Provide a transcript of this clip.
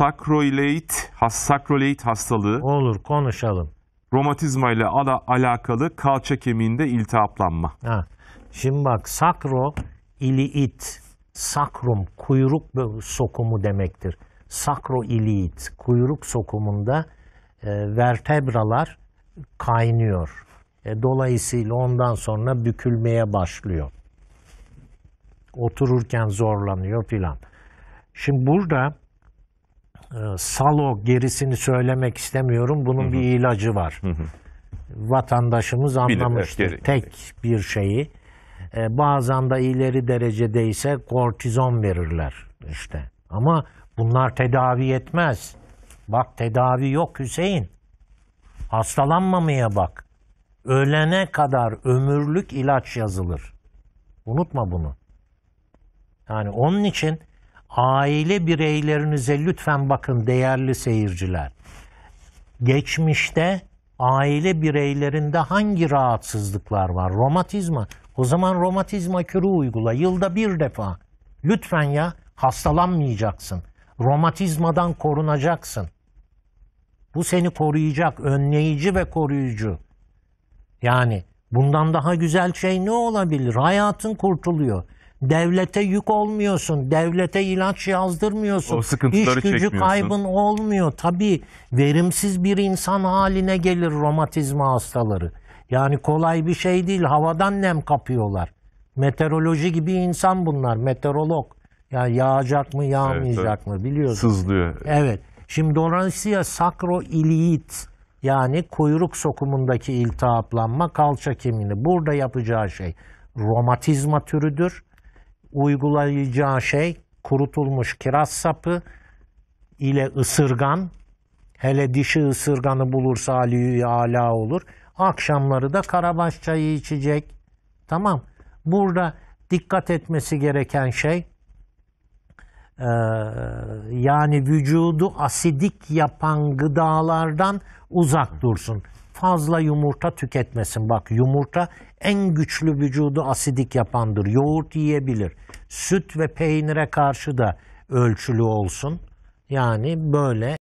sakroileit, has, sakroileit hastalığı, Olur konuşalım. romatizma ile ala, alakalı kalça kemiğinde iltihaplanma. Ha. Şimdi bak sakro iliit. Sakrum kuyruk sokumu demektir. Sakro iliit. Kuyruk sokumunda e, vertebralar kaynıyor. E, dolayısıyla ondan sonra bükülmeye başlıyor. Otururken zorlanıyor filan. Şimdi burada ee, Salo gerisini söylemek istemiyorum. Bunun Hı-hı. bir ilacı var. Hı-hı. Vatandaşımız anlamıştır. Bilim, evet, Tek bir şeyi. E, bazen de ileri derecede ise kortizon verirler işte. Ama bunlar tedavi etmez. Bak tedavi yok Hüseyin. Hastalanmamaya bak. Ölene kadar ömürlük ilaç yazılır. Unutma bunu. Yani onun için aile bireylerinize lütfen bakın değerli seyirciler. Geçmişte aile bireylerinde hangi rahatsızlıklar var? Romatizma. O zaman romatizma kürü uygula. Yılda bir defa. Lütfen ya hastalanmayacaksın. Romatizmadan korunacaksın. Bu seni koruyacak, önleyici ve koruyucu. Yani bundan daha güzel şey ne olabilir? Hayatın kurtuluyor. Devlete yük olmuyorsun. Devlete ilaç yazdırmıyorsun. O sıkıntıları İş gücü kaybın olmuyor. Tabii verimsiz bir insan haline gelir romatizma hastaları. Yani kolay bir şey değil. Havadan nem kapıyorlar. Meteoroloji gibi insan bunlar. Meteorolog. Yani yağacak mı yağmayacak evet, mı biliyorsun. Sızlıyor. Evet. Şimdi dolayısıyla sakroiliit yani kuyruk sokumundaki iltihaplanma kalça kemiğini burada yapacağı şey romatizma türüdür uygulayacağı şey kurutulmuş kiraz sapı ile ısırgan. Hele dişi ısırganı bulursa aliyü ala olur. Akşamları da karabaş çayı içecek. Tamam. Burada dikkat etmesi gereken şey ee, yani vücudu asidik yapan gıdalardan uzak dursun fazla yumurta tüketmesin. Bak yumurta en güçlü vücudu asidik yapandır. Yoğurt yiyebilir. Süt ve peynire karşı da ölçülü olsun. Yani böyle